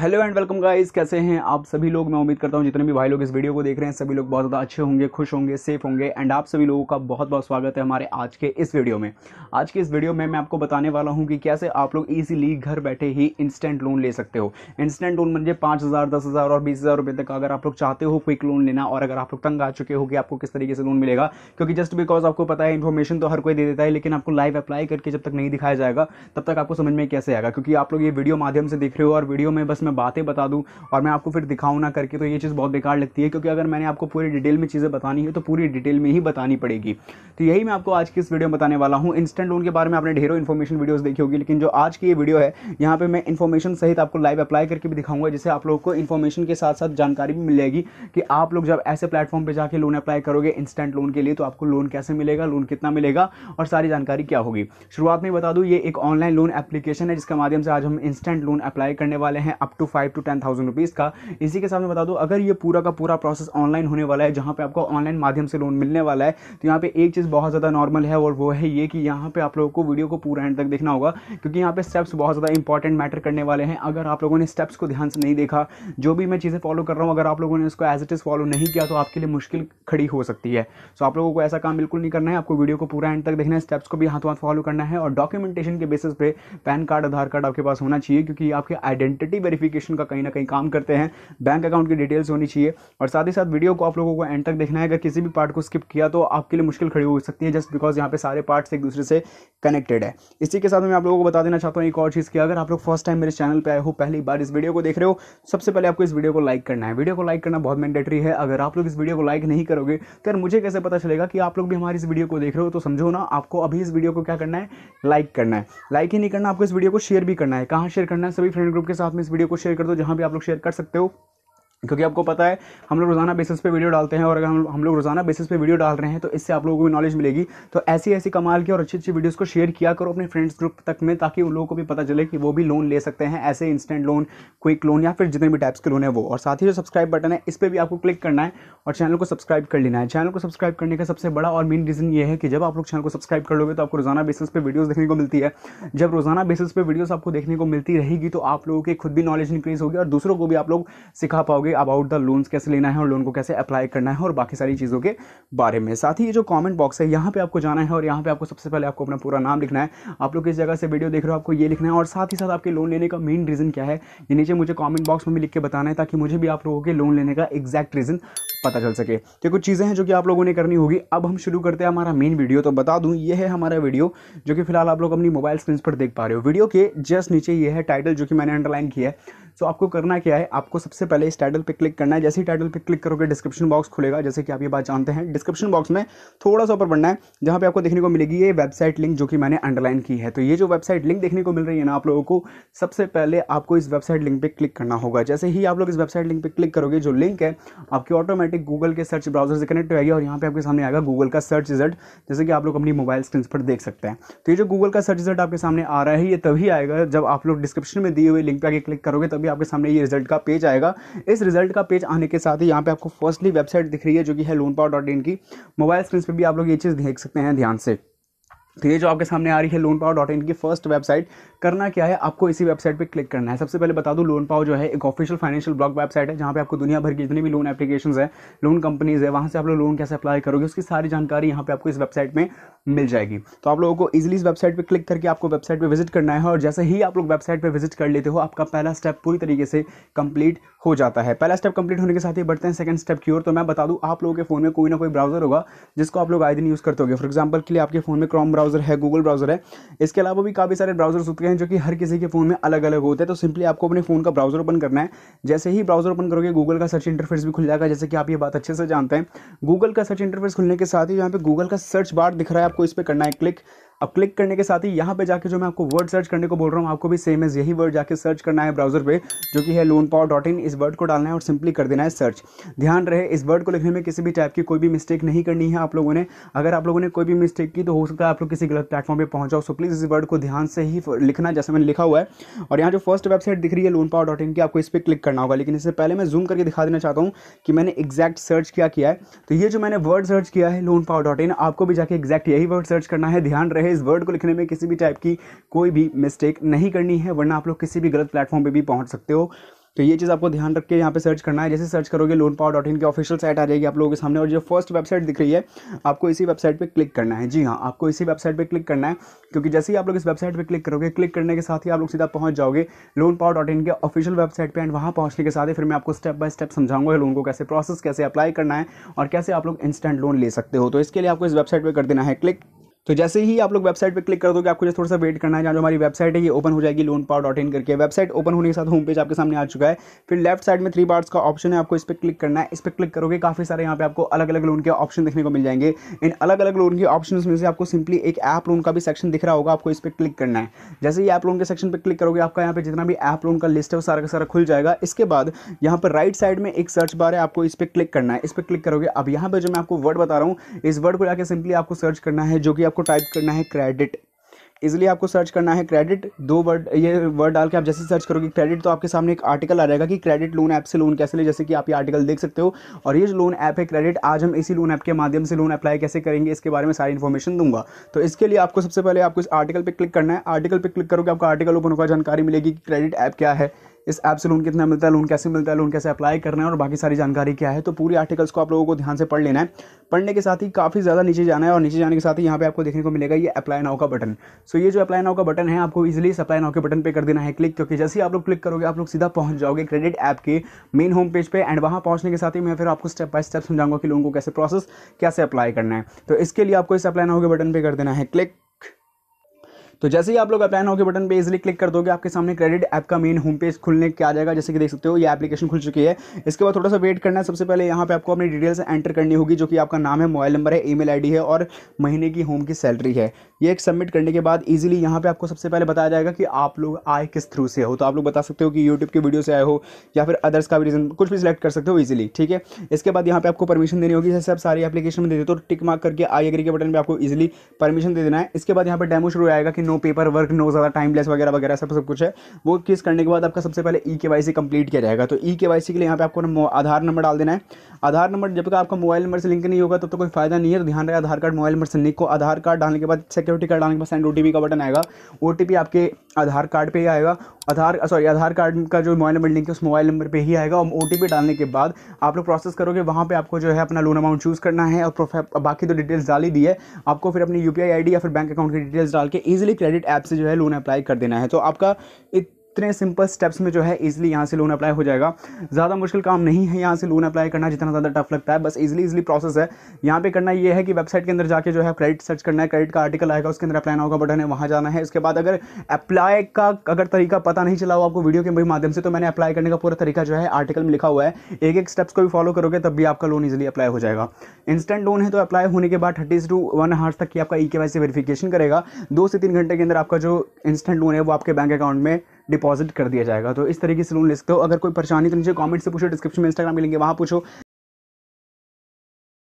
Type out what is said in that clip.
hello and welcome guys कैसे हैं आप सभी लोग मैं उम्मीद करता हूं जितने भी भाई लोग इस वीडियो को देख रहे हैं सभी लोग बहुत ज़्यादा अच्छे होंगे खुश होंगे सेफ होंगे एंड आप सभी लोगों का बहुत बहुत स्वागत है हमारे आज के इस वीडियो में आज के इस वीडियो में मैं आपको बताने वाला हूं कि कैसे आप लोग ईजिली घर बैठे ही इंस्टेंट लोन ले सकते हो इंस्टेंट लोन मुझे पाँच हज़ार दस हज़ार और बीस हज़ार रुपये तक अगर आप लोग चाहते हो क्विक लोन लेना और अगर आप लोग तंग आ चुके हो कि आपको किस तरीके से लोन मिलेगा क्योंकि जस्ट बिकॉज आपको पता है इन्फॉर्मेशन तो हर कोई दे देता है लेकिन आपको लाइव अप्लाई करके जब तक नहीं दिखाया जाएगा तब तक आपको समझ में कैसे आएगा क्योंकि आप लोग ये वीडियो माध्यम से देख रहे हो और वीडियो में बस मैं मैं बातें बता दूँ और मैं आपको फिर दिखाऊँ ना करके तो ये चीज़ बहुत बेकार लगती है क्योंकि अगर मैंने आपको पूरी डिटेल में चीज़ें बतानी है तो पूरी डिटेल में ही बतानी पड़ेगी तो यही मैं आपको आज की इस वीडियो में बताने वाला हूँ इंस्टेंट लोन के बारे में आपने ढेरों इन्फॉर्मेशन वीडियोज़ देखी होगी लेकिन जो आज की ये वीडियो है यहाँ पर मैं इन्फॉर्मेशन सहित आपको लाइव अप्लाई करके भी दिखाऊंगा जिससे आप लोग को इन्फॉर्मेशन के साथ साथ जानकारी भी मिल जाएगी कि आप लोग जब ऐसे प्लेटफॉर्म पर जाकर लोन अप्लाई करोगे इंस्टेंट लोन के लिए तो आपको लोन कैसे मिलेगा लोन कितना मिलेगा और सारी जानकारी क्या होगी शुरुआत में बता दूँ ये एक ऑनलाइन लोन एप्लीकेशन है जिसके माध्यम से आज हम इंस्टेंट लोन अप्लाई करने वाले हैं up to five to ten thousand rupees का इसी के साथ में बता दो अगर ये पूरा का पूरा प्रोसेस ऑनलाइन होने वाला है जहाँ पे आपको ऑनलाइन माध्यम से लोन मिलने वाला है तो यहाँ पे एक चीज़ बहुत ज़्यादा नॉर्मल है और वो है ये कि यहाँ पे आप लोगों को वीडियो को पूरा एंड तक देखना होगा क्योंकि यहाँ पे स्टेप्स बहुत ज़्यादा इंपॉर्टेंट मैटर करने वाले हैं अगर आप लोगों ने स्टेप्स को ध्यान से नहीं देखा जो भी मैं चीज़ें फॉलो कर रहा हूँ अगर आप लोगों ने उसको एज इट इज़ फॉलो नहीं किया तो आपके लिए मुश्किल खड़ी हो सकती है सो आप लोगों को ऐसा काम बिल्कुल नहीं करना है आपको वीडियो को पूरा एंड तक देखना है स्टेप्स को भी हाथों हाथ फॉलो करना है और डॉक्यूमेंटेशन के बेसिस पे पैन कार्ड आधार कार्ड आपके पास होना चाहिए क्योंकि आपकी आइडेंटिटी वेरीफिकेशन वेरिफिकेशन का कहीं ना कहीं काम करते हैं बैंक अकाउंट की डिटेल्स होनी चाहिए और साथ ही साथ वीडियो को आप लोगों को एंड तक देखना है अगर किसी भी पार्ट को स्किप किया तो आपके लिए मुश्किल खड़ी हो सकती है जस्ट बिकॉज यहाँ पे सारे पार्ट्स एक दूसरे से कनेक्टेड है इसी के साथ मैं आप लोगों को बता देना चाहता हूँ एक और चीज़ की अगर आप लोग फर्स्ट टाइम मेरे चैनल पर आए हो पहली बार इस वीडियो को देख रहे हो सबसे पहले आपको इस वीडियो को लाइक करना है वीडियो को लाइक करना बहुत मैंडेटरी है अगर आप लोग इस वीडियो को लाइक नहीं करोगे तो यार मुझे कैसे पता चलेगा कि आप लोग भी हमारी इस वीडियो को देख रहे हो तो समझो ना आपको अभी इस वीडियो को क्या करना है लाइक करना है लाइक ही नहीं करना आपको इस वीडियो को शेयर भी करना है कहाँ शेयर करना है सभी फ्रेंड ग्रुप के साथ में इस वीडियो को शेयर कर दो जहाँ भी आप लोग शेयर कर सकते हो क्योंकि आपको पता है हम लोग रोज़ाना बेसिस पे वीडियो डालते हैं और अगर हम हम लोग रोज़ाना बेसिस पे वीडियो डाल रहे हैं तो इससे आप लोगों को भी नॉलेज मिलेगी तो ऐसी ऐसी कमाल की और अच्छी अच्छी वीडियोस को शेयर किया करो अपने फ्रेंड्स ग्रुप तक में ताकि उन लोगों को भी पता चले कि वो भी लोन ले सकते हैं ऐसे इंस्टेंट लोन क्विक लोन या फिर जितने भी टाइप्स के लोन है वो और साथ ही जो सब्सक्राइब बटन है इस पर भी आपको क्लिक करना है और चैनल को सब्सक्राइब कर लेना है चैनल को सब्सक्राइब करने का सबसे बड़ा और मेन रीज़न ये है कि जब आप लोग चैनल को सब्सक्राइब कर लोगे तो आपको रोज़ाना बेसिस पर वीडियोज़ देखने को मिलती है जब रोज़ाना बेसिस पर वीडियोज़ आपको देखने को मिलती रहेगी तो आप लोगों की खुद भी नॉलेज इंक्रीज़ होगी और दूसरों को भी आप लोग सिखा पाओगे करोगे अबाउट द लोन्स कैसे लेना है और लोन को कैसे अप्लाई करना है और बाकी सारी चीज़ों के बारे में साथ ही ये जो कॉमेंट बॉक्स है यहाँ पे आपको जाना है और यहाँ पर आपको सबसे पहले आपको अपना पूरा नाम लिखना है आप लोग किस जगह से वीडियो देख रहे हो आपको ये लिखना है और साथ ही साथ आपके लोन लेने का मेन रीज़न क्या है ये नीचे मुझे कॉमेंट बॉक्स में भी लिख के बताना है ताकि मुझे भी आप लोगों के लोन लेने का एग्जैक्ट रीज़न पता चल सके तो कुछ चीज़ें हैं जो कि आप लोगों ने करनी होगी अब हम शुरू करते हैं हमारा मेन वीडियो तो बता दूँ ये है हमारा वीडियो जो कि फिलहाल आप लोग अपनी मोबाइल स्क्रीन पर देख पा रहे हो वीडियो के जस्ट नीचे ये है टाइटल जो कि मैंने अंडरलाइन किया है सो तो आपको करना क्या है आपको सबसे पहले इस टाइटल पर क्लिक करना है जैसे ही टाइटल पर क्लिक करोगे डिस्क्रिप्शन बॉक्स खुलेगा जैसे कि आप ये बात जानते हैं डिस्क्रिप्शन बॉक्स में थोड़ा सा ऊपर बढ़ना है जहाँ पर आपको देखने को मिलेगी ये वेबसाइट लिंक जो कि मैंने अंडरलाइन की है तो ये जो वेबसाइट लिंक देखने को मिल रही है ना आप लोगों को सबसे पहले आपको इस वेबसाइट लिंक पर क्लिक करना होगा जैसे ही आप लोग इस वेबसाइट लिंक पर क्लिक करोगे जो लिंक है आपकी ऑटोमेटिक ऑटोमेटिक गूगल के सर्च ब्राउजर से कनेक्ट होगी और यहाँ पे आपके सामने आएगा गूगल का सर्च रिजल्ट जैसे कि आप लोग अपनी मोबाइल स्क्रीन पर देख सकते हैं तो ये जो गूगल का सर्च रिजल्ट आपके सामने आ रहा है ये तभी आएगा जब आप लोग डिस्क्रिप्शन में दिए हुए लिंक पर आगे क्लिक करोगे तभी आपके सामने ये रिजल्ट का पेज आएगा इस रिजल्ट का पेज आने के साथ ही यहाँ पर आपको फर्स्टली वेबसाइट दिख रही है जो कि है लोन पावर डॉट इन की मोबाइल स्क्रीन पर भी आप लोग ये चीज़ देख सकते हैं ध्यान से तो ये जो आपके सामने आ रही है लोन पाओ डॉट इन की फर्स्ट वेबसाइट करना क्या है आपको इसी वेबसाइट पे क्लिक करना है सबसे पहले बता दूं लोन पाओ जो है एक ऑफिशियल फाइनेंशियल ब्लॉग वेबसाइट है जहाँ पे आपको दुनिया भर की जितनी भी लोन एप्लीकेशन है लोन कंपनीज है वहाँ से आप लोग लोन कैसे अप्लाई करोगे उसकी सारी जानकारी यहाँ पे आपको इस वेबसाइट में मिल जाएगी तो आप लोगों को इजिली इस वेबसाइट पर क्लिक करके आपको वेबसाइट पर विजिट करना है और जैसे ही आप लोग वेबसाइट पर विजिट कर लेते हो आपका पहला स्टेप पूरी तरीके से कंप्लीट हो जाता है पहला स्टेप कंप्लीट होने के साथ ही बढ़ते हैं सेकंड स्टेप की ओर तो मैं बता दूँ आप लोगों के फोन में कोई ना कोई ब्राउजर होगा जिसको आप लोग आए दिन यूज़ करते हो फॉर एग्जाम्पल के लिए आपके फोन में क्रॉम ब्राउज़र है गूगल ब्राउज़र है इसके अलावा भी काफ़ी सारे ब्राउज़र्स होते हैं जो कि हर किसी के फ़ोन में अलग अलग होते हैं तो सिंपली आपको अपने फ़ोन का ब्राउज़र ओपन करना है जैसे ही ब्राउज़र ओपन करोगे गूगल का सर्च इंटरफेस भी खुल जाएगा जैसे कि आप ये बात अच्छे से जानते हैं गूगल का सर्च इंटरफेस खुलने के साथ ही यहाँ पे गूगल का सर्च बार दिख रहा है आपको इस पर करना है क्लिक अब क्लिक करने के साथ ही यहाँ पे जाके जो मैं आपको वर्ड सर्च करने को बोल रहा हूँ आपको भी सेम एज यही वर्ड जाके सर्च करना है ब्राउजर पे जो कि है लोन पावर डॉट इन इस वर्ड को डालना है और सिंपली कर देना है सर्च ध्यान रहे इस वर्ड को लिखने में किसी भी टाइप की कोई भी मिस्टेक नहीं करनी है आप लोगों ने अगर आप लोगों ने कोई भी मिस्टेक की तो हो सकता है आप लोग किसी गलत प्लेटफॉर्म पर पहुंचाओ जाओ सो प्लीज़ इस वर्ड को ध्यान से ही लिखना जैसे मैंने लिखा हुआ है और यहाँ जो फर्स्ट वेबसाइट दिख रही है लोन पावर डॉट इन की आपको इस पर क्लिक करना होगा लेकिन इससे पहले मैं जूम करके दिखा देना चाहता हूँ कि मैंने एग्जैक्ट सर्च क्या किया है तो ये जो मैंने वर्ड सर्च किया है लोन पावर डॉट इन आपको भी जाके एग्जैक्ट यही वर्ड सर्च करना है ध्यान रहे है इस वर्ड को लिखने में किसी भी टाइप की कोई भी मिस्टेक नहीं करनी है वरना आप लोग किसी भी गलत प्लेटफॉर्म पर भी पहुँच सकते हो तो ये चीज़ आपको ध्यान रख के यहाँ पे सर्च करना है जैसे सर्च करोगे लोन पावर डॉट इन की ऑफिशियल साइट आ जाएगी आप लोगों के सामने और जो फर्स्ट वेबसाइट दिख रही है आपको इसी वेबसाइट पे क्लिक करना है जी हाँ आपको इसी वेबसाइट पे क्लिक करना है क्योंकि जैसे ही आप लोग इस वेबसाइट पे क्लिक करोगे क्लिक करने के साथ ही आप लोग सीधा पहुँच जाओगे लोन पावर डॉट इन के ऑफिशियल वेबसाइट पर एंड वहाँ पहुँचने के साथ ही फिर मैं आपको स्टेप बाय स्टेप समझाऊंगा लोन को कैसे प्रोसेस कैसे अप्लाई करना है और कैसे आप लोग इंस्टेंट लोन ले सकते हो तो इसके लिए आपको इस वेबसाइट पर कर देना है क्लिक तो जैसे ही आप लोग वेबसाइट पे क्लिक कर दोगे आपको जैसे थोड़ा सा वेट करना है जहाँ जो हमारी वेबसाइट है ये ओपन हो जाएगी लोन पावर डॉट इन करके वेबसाइट ओपन होने के साथ होम पेज आपके सामने आ चुका है फिर लेफ्ट साइड में थ्री बार्स का ऑप्शन है आपको इस पर क्लिक करना है इस पर क्लिक करोगे काफ़ी सारे यहाँ पे आपको अलग अलग लोन के ऑप्शन देखने को मिल जाएंगे इन अलग अलग लोन के ऑप्शन में से आपको सिंपली एक ऐप लोन का भी सेक्शन दिख रहा होगा आपको इस पर क्लिक करना है जैसे ही ऐप लोन के सेक्शन पर क्लिक करोगे आपका यहाँ पर जितना भी ऐप लोन का लिस्ट है वो सारा का सारा खुल जाएगा इसके बाद यहाँ पर राइट साइड में एक सर्च बार है आपको इस पर क्लिक करना है इस पर क्लिक करोगे अब यहाँ पर जो मैं आपको वर्ड बता रहा हूँ इस वर्ड को जाकर सिंपली आपको सर्च करना है जो कि आपको टाइप करना है क्रेडिट इजिली आपको सर्च करना है क्रेडिट दो वर्ड ये वर्ड डाल के आप जैसे सर्च करोगे क्रेडिट तो आपके सामने एक आर्टिकल आ जाएगा कि क्रेडिट लोन ऐप से लोन कैसे ले जैसे कि आप ये आर्टिकल देख सकते हो और ये जो लोन ऐप है क्रेडिट आज हम इसी लोन ऐप के माध्यम से लोन अप्लाई कैसे करेंगे इसके बारे में सारी इन्फॉर्मेशन दूंगा तो इसके लिए आपको सबसे पहले आपको इस आर्टिकल पर क्लिक करना है आर्टिकल पर क्लिक करोगे आपको आर्टिकल ओपन होगा जानकारी मिलेगी कि क्रेडिट ऐप क्या है इस ऐप से लोन कितना मिलता है लोन कैसे मिलता है लोन कैसे अप्लाई करना है और बाकी सारी जानकारी क्या है तो पूरी आर्टिकल्स को आप लोगों को ध्यान से पढ़ लेना है पढ़ने के साथ ही काफ़ी ज़्यादा नीचे जाना है और नीचे जाने के साथ ही यहाँ पे आपको देखने को मिलेगा ये अप्लाई नाउ का बटन सो ये जो अप्लाई नाउ का बटन है आपको इजिली अप्लाई नाउ के बटन पर कर देना है क्लिक क्योंकि जैसे ही आप लोग क्लिक करोगे आप लोग सीधा पहुँच जाओगे क्रेडिट ऐप के मेन होम पेज पर एंड वहाँ पहुँचने के साथ ही मैं फिर आपको स्टेप बाय स्टेप समझाऊंगा कि लोन को कैसे प्रोसेस कैसे अप्लाई करना है तो इसके लिए आपको इस अप्लाई नाउ के बटन पर कर देना है क्लिक तो जैसे ही आप लोग अपलाइन होकर बटन पे इजिली क्लिक कर दोगे आपके सामने क्रेडिट ऐप का मेन होम पेज खुलने के आ जाएगा जैसे कि देख सकते हो ये एप्लीकेशन खुल चुकी है इसके बाद थोड़ा सा वेट करना है सबसे पहले यहाँ पे आपको अपनी डिटेल्स एंटर करनी होगी जो कि आपका नाम है मोबाइल नंबर है ई मेल है और महीने की होम की सैलरी है ये एक सबमिट करने के बाद ईजिली यहाँ पर आपको सबसे पहले बताया जाएगा कि आप लोग आए किस थ्रू से हो तो आप लोग बता सकते हो कि यूट्यूब की वीडियो से आए हो या फिर अदर्स का भी रीज़न कुछ भी सिलेक्ट कर सकते हो ईजिली ठीक है इसके बाद यहाँ पे आपको परमिशन देनी होगी जैसे आप सारी एप्लीकेशन में देते हो तो टिक मार्क करके आई एग्री के बटन पर आपको ईजिली परमिशन दे देना है इसके बाद यहाँ पर डेमो शुरू आएगा कि नो पेपर वर्क नो ज़्यादा टाइमलेस वगैरह वगैरह सब सब कुछ है वो किस करने के बाद आपका सबसे पहले ई के वाई सी कंप्लीट किया जाएगा तो ई के वाई सी के लिए यहाँ पे आपको आधार नंबर डाल देना है आधार नंबर जब तक आपका मोबाइल नंबर से लिंक नहीं होगा तब तो, तो कोई फ़ायदा नहीं है तो ध्यान रहे आधार कार्ड मोबाइल नंबर से लिंक को आधार कार्ड डालने के बाद सिक्योरिटी कार्ड डालने के बाद सेंड ओ का बटन आएगा ओ आपके आधार कार्ड पर ही आएगा आधार सॉरी आधार कार्ड का जो मोबाइल नंबर लिंक है उस मोबाइल नंबर पर ही आएगा और ओ डालने के बाद आप लोग प्रोसेस करोगे वहाँ पर आपको जो है अपना लोन अमाउंट चूज़ करना है और बाकी तो डिटेल्स डाल ही दी है आपको फिर अपनी यू पी या फिर बैंक अकाउंट की डिटेल्स डाल के ईजिली क्रेडिट ऐप से जो है लोन अप्लाई कर देना है तो आपका इतने सिंपल स्टेप्स में जो है इजीली यहाँ से लोन अप्लाई हो जाएगा ज़्यादा मुश्किल काम नहीं है यहाँ से लोन अप्लाई करना जितना ज़्यादा टफ लगता है बस इजीली इजीली प्रोसेस है यहाँ पे करना ये है कि वेबसाइट के अंदर जाके जो है क्रेडिट सर्च करना है क्रेडिट का आर्टिकल आएगा उसके अंदर अप्लाई होगा बटन है वहाँ जाना है उसके बाद अगर अप्लाई का अगर तरीका पता नहीं चला हो आपको वीडियो के माध्यम से तो मैंने अप्लाई करने का पूरा तरीका जो है आर्टिकल में लिखा हुआ है एक एक स्टेप्स को भी फॉलो करोगे तब भी आपका लोन ईजिली अप्लाई हो जाएगा इंस्टेंट लोन है तो अप्लाई होने के बाद थर्टी टू वन हार्स तक की आपका ई के वेरिफिकेशन करेगा दो से तीन घंटे के अंदर आपका जो इंस्टेंट लोन है वो आपके बैंक अकाउंट में डिपॉजिट कर दिया जाएगा तो इस तरीके से लोन ले सकते हो अगर कोई परेशानी तो नीचे कमेंट से पूछो डिस्क्रिप्शन में इंस्टाग्राम मिलेंगे वहाँ पूछो